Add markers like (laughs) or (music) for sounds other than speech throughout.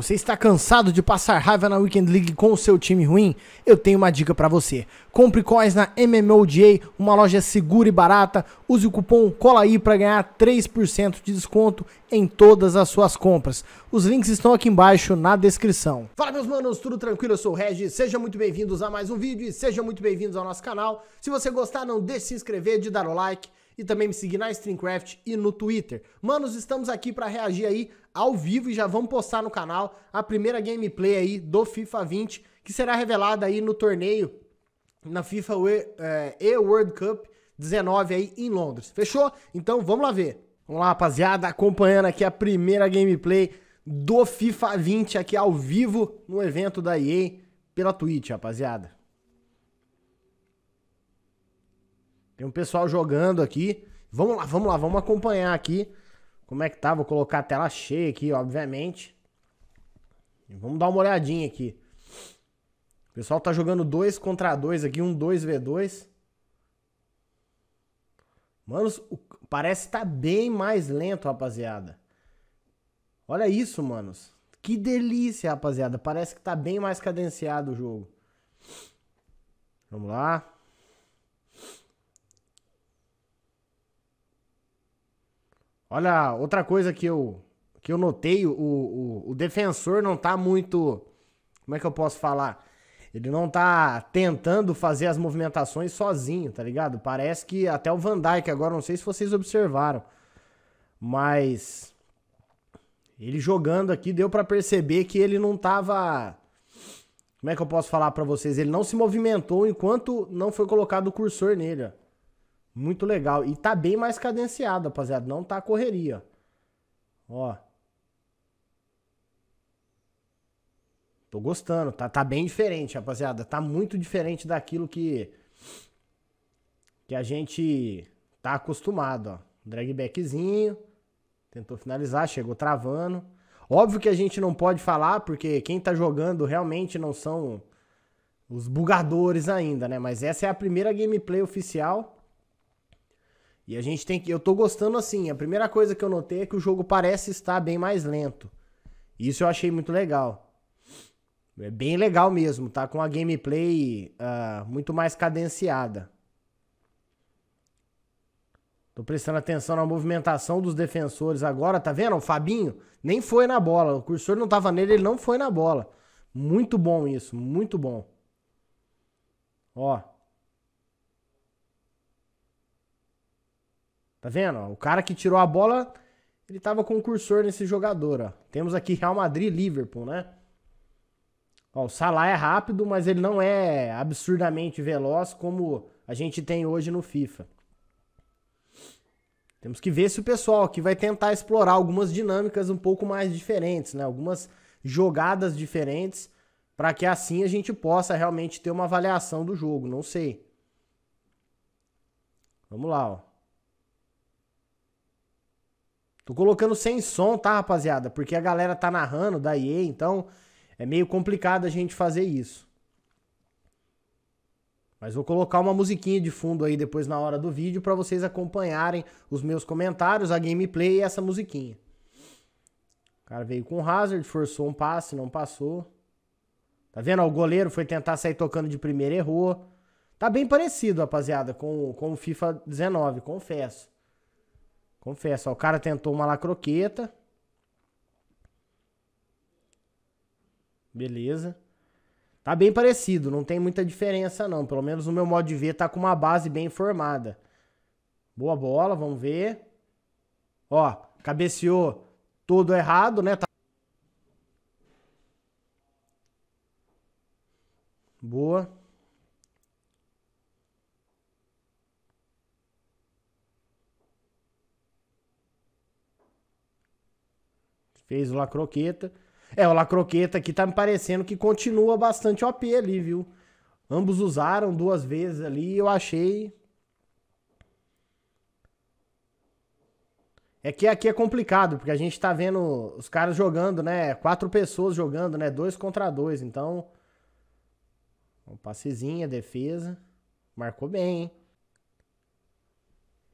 Você está cansado de passar raiva na Weekend League com o seu time ruim? Eu tenho uma dica para você. Compre coins na MMODA, uma loja segura e barata. Use o cupom COLAI para ganhar 3% de desconto em todas as suas compras. Os links estão aqui embaixo na descrição. Fala meus manos, tudo tranquilo? Eu sou o Regis. Sejam muito bem-vindos a mais um vídeo e sejam muito bem-vindos ao nosso canal. Se você gostar, não deixe de se inscrever, de dar o like e também me seguir na Streamcraft e no Twitter. Manos, estamos aqui para reagir aí ao vivo e já vamos postar no canal a primeira gameplay aí do FIFA 20, que será revelada aí no torneio na FIFA E-World é, Cup 19 aí em Londres. Fechou? Então vamos lá ver. Vamos lá, rapaziada, acompanhando aqui a primeira gameplay do FIFA 20 aqui ao vivo no evento da EA pela Twitch, rapaziada. Tem um pessoal jogando aqui. Vamos lá, vamos lá, vamos acompanhar aqui como é que tá. Vou colocar a tela cheia aqui, obviamente. Vamos dar uma olhadinha aqui. O pessoal tá jogando 2 contra 2 aqui, um 2v2. Mano, parece estar tá bem mais lento, rapaziada. Olha isso, manos. Que delícia, rapaziada. Parece que tá bem mais cadenciado o jogo. Vamos lá. Olha, outra coisa que eu, que eu notei, o, o, o defensor não tá muito. Como é que eu posso falar? Ele não tá tentando fazer as movimentações sozinho, tá ligado? Parece que até o Van Dyke agora, não sei se vocês observaram, mas ele jogando aqui deu para perceber que ele não tava Como é que eu posso falar para vocês? Ele não se movimentou enquanto não foi colocado o cursor nele, ó. Muito legal. E tá bem mais cadenciado, rapaziada. Não tá correria. Ó. Tô gostando. Tá, tá bem diferente, rapaziada. Tá muito diferente daquilo que. Que a gente tá acostumado, ó. Drag backzinho. Tentou finalizar, chegou travando. Óbvio que a gente não pode falar, porque quem tá jogando realmente não são os bugadores ainda, né? Mas essa é a primeira gameplay oficial e a gente tem que. Eu tô gostando assim. A primeira coisa que eu notei é que o jogo parece estar bem mais lento. Isso eu achei muito legal. É bem legal mesmo, tá? Com a gameplay uh, muito mais cadenciada. Tô prestando atenção na movimentação dos defensores agora, tá vendo? O Fabinho nem foi na bola. O cursor não tava nele, ele não foi na bola. Muito bom isso, muito bom. Ó, Tá vendo? O cara que tirou a bola, ele tava com o cursor nesse jogador, ó. Temos aqui Real Madrid Liverpool, né? Ó, o Salah é rápido, mas ele não é absurdamente veloz como a gente tem hoje no FIFA. Temos que ver se o pessoal aqui vai tentar explorar algumas dinâmicas um pouco mais diferentes, né? Algumas jogadas diferentes, para que assim a gente possa realmente ter uma avaliação do jogo. Não sei. Vamos lá, ó. Tô colocando sem som, tá, rapaziada? Porque a galera tá narrando da IE, então é meio complicado a gente fazer isso. Mas vou colocar uma musiquinha de fundo aí depois na hora do vídeo para vocês acompanharem os meus comentários, a gameplay e essa musiquinha. O cara veio com o Hazard, forçou um passe, não passou. Tá vendo? O goleiro foi tentar sair tocando de primeira, errou. Tá bem parecido, rapaziada, com, com o FIFA 19, confesso. Confesso, ó, o cara tentou uma lacroqueta. Beleza. Tá bem parecido, não tem muita diferença não. Pelo menos no meu modo de ver, tá com uma base bem formada. Boa bola, vamos ver. Ó, cabeceou todo errado, né? Tá... Boa. Fez o La Croqueta. É, o La Croqueta aqui tá me parecendo que continua bastante OP ali, viu? Ambos usaram duas vezes ali eu achei. É que aqui é complicado, porque a gente tá vendo os caras jogando, né? Quatro pessoas jogando, né? Dois contra dois, então. Um passezinho, defesa. Marcou bem, hein?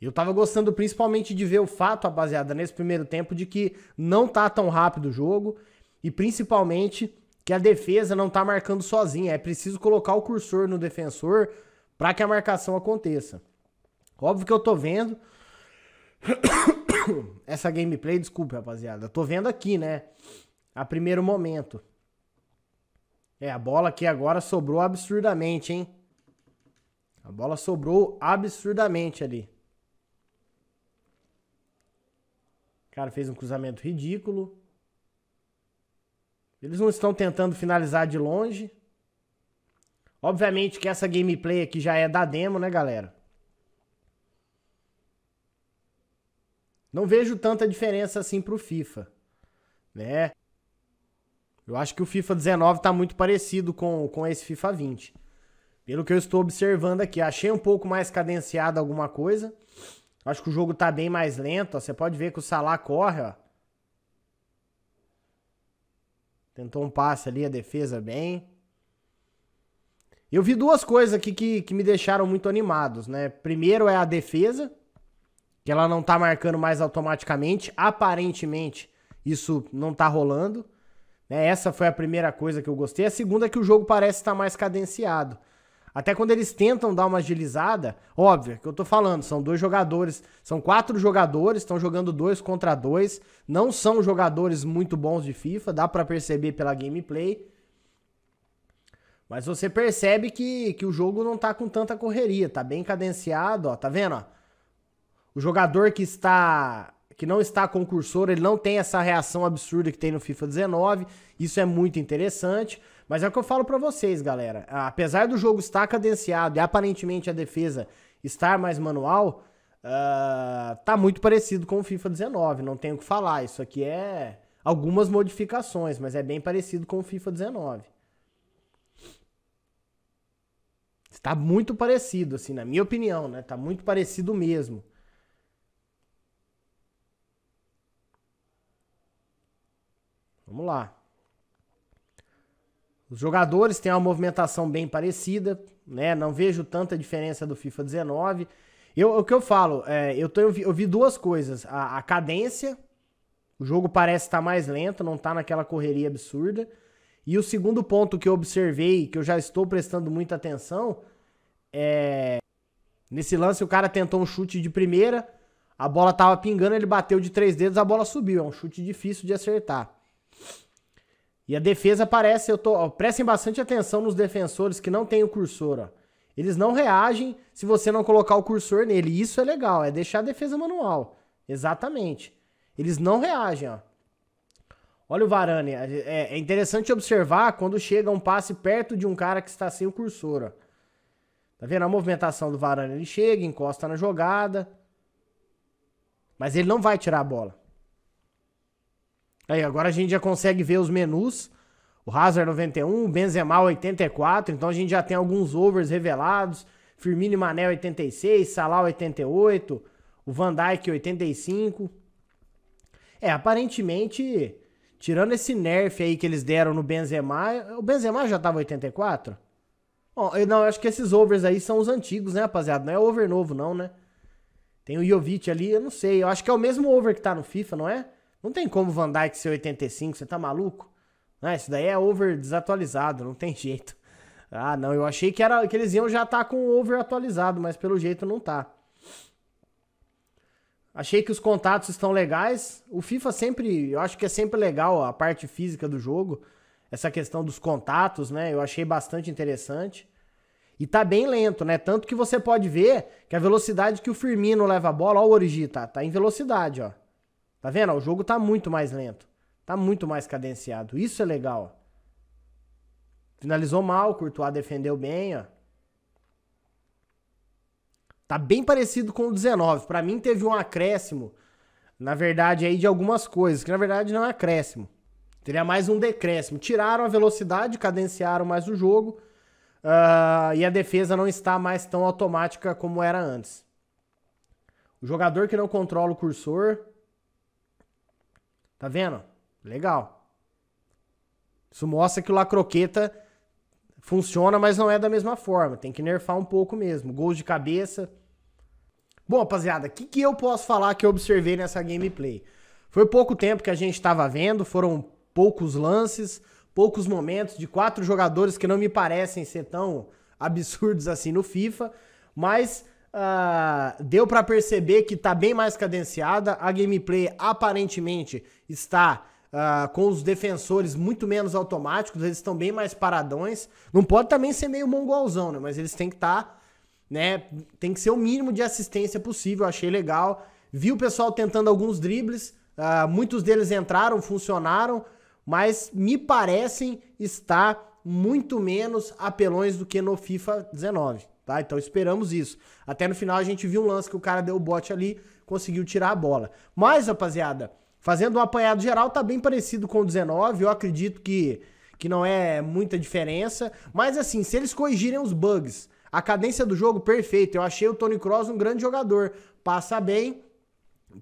Eu tava gostando principalmente de ver o fato, rapaziada, nesse primeiro tempo, de que não tá tão rápido o jogo e principalmente que a defesa não tá marcando sozinha. É preciso colocar o cursor no defensor para que a marcação aconteça. Óbvio que eu tô vendo (coughs) essa gameplay, desculpa, rapaziada. tô vendo aqui, né? A primeiro momento. É, a bola aqui agora sobrou absurdamente, hein? A bola sobrou absurdamente ali. cara fez um cruzamento ridículo. Eles não estão tentando finalizar de longe. Obviamente que essa gameplay aqui já é da demo, né, galera? Não vejo tanta diferença assim pro FIFA, né? Eu acho que o FIFA 19 tá muito parecido com, com esse FIFA 20. Pelo que eu estou observando aqui, achei um pouco mais cadenciado alguma coisa. Acho que o jogo tá bem mais lento, ó. Você pode ver que o Salah corre, ó. Tentou um passe ali, a defesa bem. Eu vi duas coisas aqui que, que me deixaram muito animados, né? Primeiro é a defesa, que ela não tá marcando mais automaticamente. Aparentemente, isso não tá rolando. Né? Essa foi a primeira coisa que eu gostei. A segunda é que o jogo parece estar mais cadenciado. Até quando eles tentam dar uma agilizada, óbvio é que eu tô falando, são dois jogadores, são quatro jogadores, estão jogando dois contra dois, não são jogadores muito bons de FIFA, dá para perceber pela gameplay. Mas você percebe que, que o jogo não tá com tanta correria, tá bem cadenciado, ó, tá vendo? Ó? O jogador que está que não está concursor, ele não tem essa reação absurda que tem no FIFA 19. Isso é muito interessante. Mas é o que eu falo para vocês, galera. Apesar do jogo estar cadenciado e aparentemente a defesa estar mais manual, uh, tá muito parecido com o FIFA 19. Não tenho o que falar. Isso aqui é algumas modificações, mas é bem parecido com o FIFA 19. Está muito parecido, assim, na minha opinião, né? Tá muito parecido mesmo. Vamos lá. Os jogadores têm uma movimentação bem parecida, né? Não vejo tanta diferença do FIFA 19. Eu, o que eu falo, é, eu, tô, eu, vi, eu, vi, duas coisas. A, a cadência, o jogo parece estar tá mais lento, não está naquela correria absurda. E o segundo ponto que eu observei, que eu já estou prestando muita atenção, é. Nesse lance, o cara tentou um chute de primeira, a bola tava pingando, ele bateu de três dedos, a bola subiu. É um chute difícil de acertar. E a defesa parece, eu tô, ó, prestem bastante atenção nos defensores que não têm o cursor, ó. Eles não reagem se você não colocar o cursor nele. Isso é legal, é deixar a defesa manual. Exatamente. Eles não reagem, ó. Olha o Varane. É, é interessante observar quando chega um passe perto de um cara que está sem o cursor. Ó. Tá vendo a movimentação do Varane? Ele chega, encosta na jogada. Mas ele não vai tirar a bola. Aí, agora a gente já consegue ver os menus. O Hazard 91, o Benzema 84, então a gente já tem alguns overs revelados. Firmino e Mané 86, Salah 88, o Van Dijk 85. É, aparentemente, tirando esse nerf aí que eles deram no Benzema, o Benzema já tava 84? Bom, eu, não, eu acho que esses overs aí são os antigos, né, rapaziada? Não é over novo não, né? Tem o Jovic ali, eu não sei, eu acho que é o mesmo over que tá no FIFA, não é? Não tem como Van Dyke ser 85, você tá maluco? Ah, isso daí é over desatualizado, não tem (laughs) jeito. Ah, não, eu achei que, era, que eles iam já estar tá com over atualizado, mas pelo jeito não tá. Achei que os contatos estão legais. O FIFA sempre, eu acho que é sempre legal a parte física do jogo, essa questão dos contatos, né? Eu achei bastante interessante. E tá bem lento, né? Tanto que você pode ver que a velocidade que o Firmino leva a bola, ó, o Origi tá, tá em velocidade, ó. Tá vendo? O jogo tá muito mais lento. Tá muito mais cadenciado. Isso é legal. Finalizou mal, Courtois defendeu bem, ó. Tá bem parecido com o 19. Para mim teve um acréscimo, na verdade, aí de algumas coisas, que na verdade não é acréscimo. Teria mais um decréscimo. Tiraram a velocidade, cadenciaram mais o jogo. Uh, e a defesa não está mais tão automática como era antes. O jogador que não controla o cursor Tá vendo? Legal. Isso mostra que o Lacroqueta funciona, mas não é da mesma forma. Tem que nerfar um pouco mesmo. Gols de cabeça. Bom, rapaziada, o que, que eu posso falar que eu observei nessa gameplay? Foi pouco tempo que a gente estava vendo, foram poucos lances, poucos momentos de quatro jogadores que não me parecem ser tão absurdos (laughs) assim no FIFA, mas Uh, deu para perceber que está bem mais cadenciada. A gameplay aparentemente está uh, com os defensores muito menos automáticos, eles estão bem mais paradões. Não pode também ser meio mongolzão, né? Mas eles têm que estar, tá, né? Tem que ser o mínimo de assistência possível. Achei legal. Vi o pessoal tentando alguns dribles, uh, muitos deles entraram, funcionaram, mas me parecem estar muito menos apelões do que no FIFA 19. Tá? Então esperamos isso. Até no final a gente viu um lance que o cara deu o bote ali, conseguiu tirar a bola. Mas, rapaziada, fazendo um apanhado geral, tá bem parecido com o 19. Eu acredito que, que não é muita diferença. Mas assim, se eles corrigirem os bugs, a cadência do jogo perfeita. Eu achei o Tony Kroos um grande jogador. Passa bem,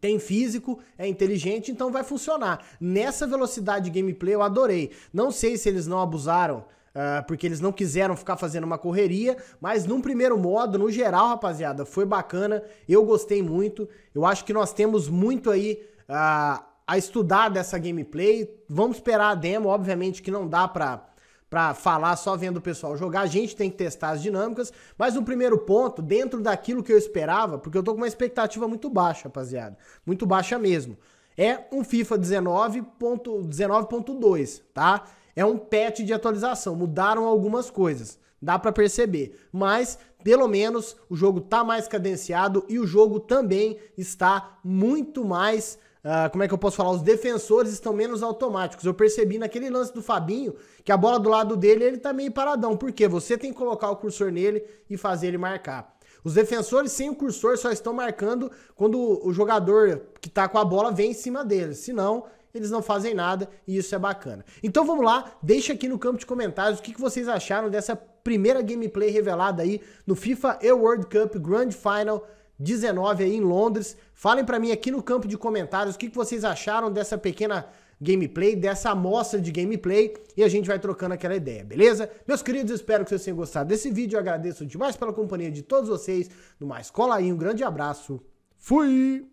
tem físico, é inteligente, então vai funcionar. Nessa velocidade de gameplay eu adorei. Não sei se eles não abusaram Uh, porque eles não quiseram ficar fazendo uma correria, mas num primeiro modo, no geral, rapaziada, foi bacana, eu gostei muito, eu acho que nós temos muito aí uh, a estudar dessa gameplay, vamos esperar a demo, obviamente que não dá pra, para falar só vendo o pessoal jogar, a gente tem que testar as dinâmicas, mas no primeiro ponto, dentro daquilo que eu esperava, porque eu tô com uma expectativa muito baixa, rapaziada, muito baixa mesmo, é um FIFA 19.2, 19 tá? é um patch de atualização, mudaram algumas coisas, dá para perceber, mas pelo menos o jogo tá mais cadenciado e o jogo também está muito mais Uh, como é que eu posso falar? Os defensores estão menos automáticos. Eu percebi naquele lance do Fabinho que a bola do lado dele ele tá meio paradão. Por quê? Você tem que colocar o cursor nele e fazer ele marcar. Os defensores sem o cursor só estão marcando quando o jogador que tá com a bola vem em cima dele. Senão, eles não fazem nada e isso é bacana. Então vamos lá, deixa aqui no campo de comentários o que, que vocês acharam dessa primeira gameplay revelada aí no FIFA e World Cup Grand Final 19 aí em Londres. Falem para mim aqui no campo de comentários o que, que vocês acharam dessa pequena gameplay, dessa amostra de gameplay e a gente vai trocando aquela ideia, beleza? Meus queridos, espero que vocês tenham gostado desse vídeo. Eu agradeço demais pela companhia de todos vocês. No mais, cola aí, um grande abraço. Fui!